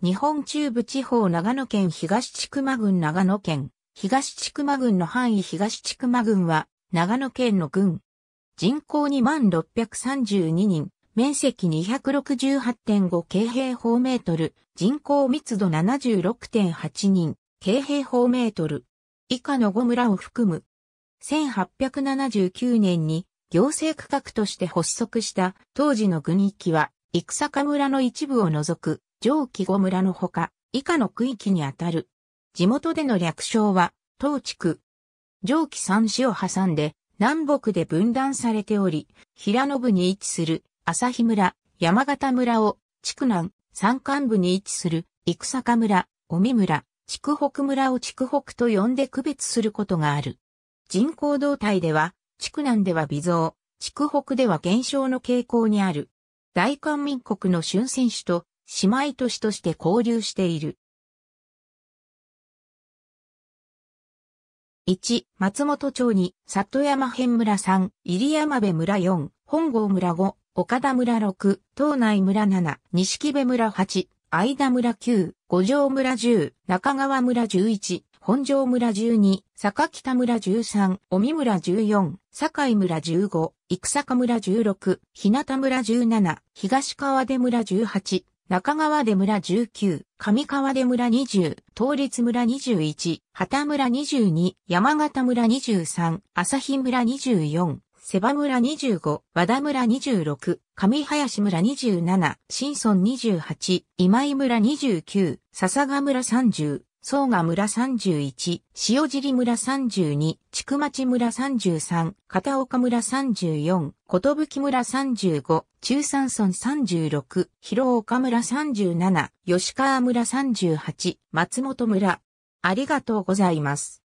日本中部地方長野県東千曲郡長野県東千曲郡の範囲東千曲郡は長野県の郡。人口2万632人、面積268.5京平方メートル、人口密度76.8人、京平方メートル。以下の5村を含む。1879年に行政区画として発足した当時の郡域は、戦村の一部を除く上記五村のほか、以下の区域にあたる。地元での略称は、東地区。上記三市を挟んで、南北で分断されており、平野部に位置する朝日村、山形村を、地区南、山間部に位置する生坂村、尾身村、地区北村を地区北と呼んで区別することがある。人口動態では、地区南では微増、地区北では減少の傾向にある。大韓民国の春選手と姉妹都市として交流している。1、松本町に、里山辺村3、入山部村4、本郷村5、岡田村6、東内村7、西木部村8、相田村9、五条村10、中川村11、本庄村12、坂北村13、尾身村14、堺村15、生坂村16、日向村17、東川出村18、中川出村19、上川出村20、東立村21、畑村22、山形村23、朝日村24、瀬場村25、和田村26、上林村27、新村28、今井村29、笹川村30、相賀村31、塩尻村32、筑町村33、片岡村34、ことぶき村35、中山村36、広岡村37、吉川村38、松本村。ありがとうございます。